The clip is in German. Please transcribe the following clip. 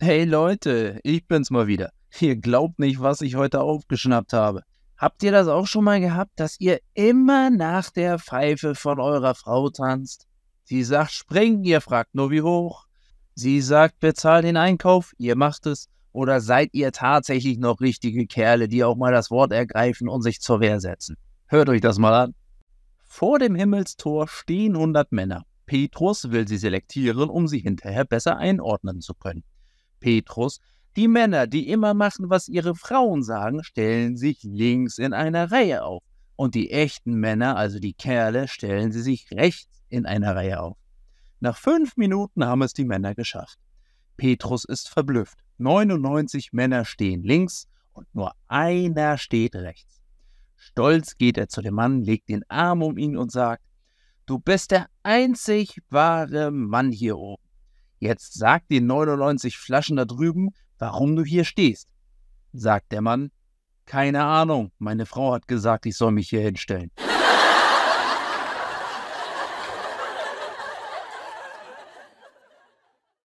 Hey Leute, ich bin's mal wieder. Ihr glaubt nicht, was ich heute aufgeschnappt habe. Habt ihr das auch schon mal gehabt, dass ihr immer nach der Pfeife von eurer Frau tanzt? Sie sagt springen, ihr fragt nur wie hoch. Sie sagt bezahlt den Einkauf, ihr macht es. Oder seid ihr tatsächlich noch richtige Kerle, die auch mal das Wort ergreifen und sich zur Wehr setzen? Hört euch das mal an. Vor dem Himmelstor stehen 100 Männer. Petrus will sie selektieren, um sie hinterher besser einordnen zu können. Petrus, die Männer, die immer machen, was ihre Frauen sagen, stellen sich links in einer Reihe auf. Und die echten Männer, also die Kerle, stellen sie sich rechts in einer Reihe auf. Nach fünf Minuten haben es die Männer geschafft. Petrus ist verblüfft. 99 Männer stehen links und nur einer steht rechts. Stolz geht er zu dem Mann, legt den Arm um ihn und sagt, Du bist der einzig wahre Mann hier oben. Jetzt sag den 99 Flaschen da drüben, warum du hier stehst. Sagt der Mann, keine Ahnung, meine Frau hat gesagt, ich soll mich hier hinstellen.